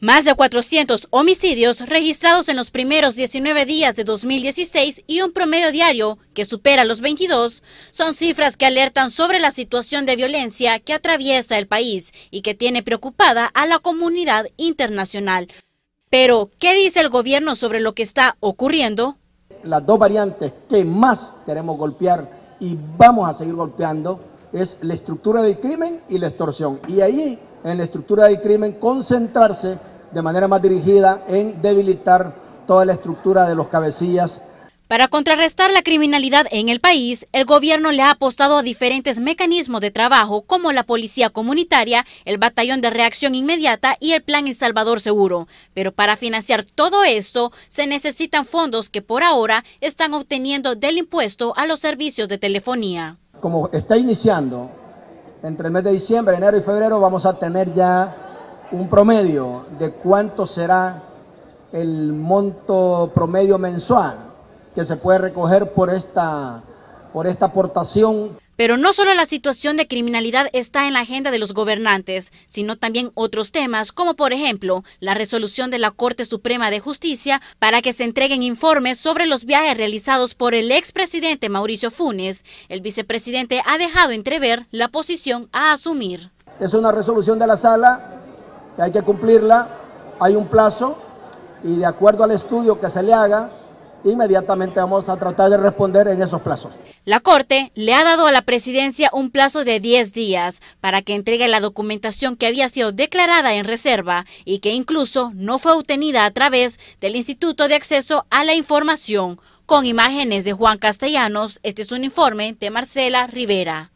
Más de 400 homicidios registrados en los primeros 19 días de 2016 y un promedio diario que supera los 22 son cifras que alertan sobre la situación de violencia que atraviesa el país y que tiene preocupada a la comunidad internacional. Pero, ¿qué dice el gobierno sobre lo que está ocurriendo? Las dos variantes que más queremos golpear y vamos a seguir golpeando es la estructura del crimen y la extorsión. Y ahí, en la estructura del crimen, concentrarse de manera más dirigida en debilitar toda la estructura de los cabecillas para contrarrestar la criminalidad en el país, el gobierno le ha apostado a diferentes mecanismos de trabajo como la policía comunitaria, el batallón de reacción inmediata y el plan El Salvador Seguro. Pero para financiar todo esto se necesitan fondos que por ahora están obteniendo del impuesto a los servicios de telefonía como está iniciando, entre el mes de diciembre, enero y febrero vamos a tener ya un promedio de cuánto será el monto promedio mensual que se puede recoger por esta por esta aportación. Pero no solo la situación de criminalidad está en la agenda de los gobernantes, sino también otros temas, como por ejemplo la resolución de la Corte Suprema de Justicia para que se entreguen informes sobre los viajes realizados por el expresidente Mauricio Funes. El vicepresidente ha dejado entrever la posición a asumir. Es una resolución de la sala que hay que cumplirla, hay un plazo y de acuerdo al estudio que se le haga, inmediatamente vamos a tratar de responder en esos plazos. La Corte le ha dado a la presidencia un plazo de 10 días para que entregue la documentación que había sido declarada en reserva y que incluso no fue obtenida a través del Instituto de Acceso a la Información. Con imágenes de Juan Castellanos, este es un informe de Marcela Rivera.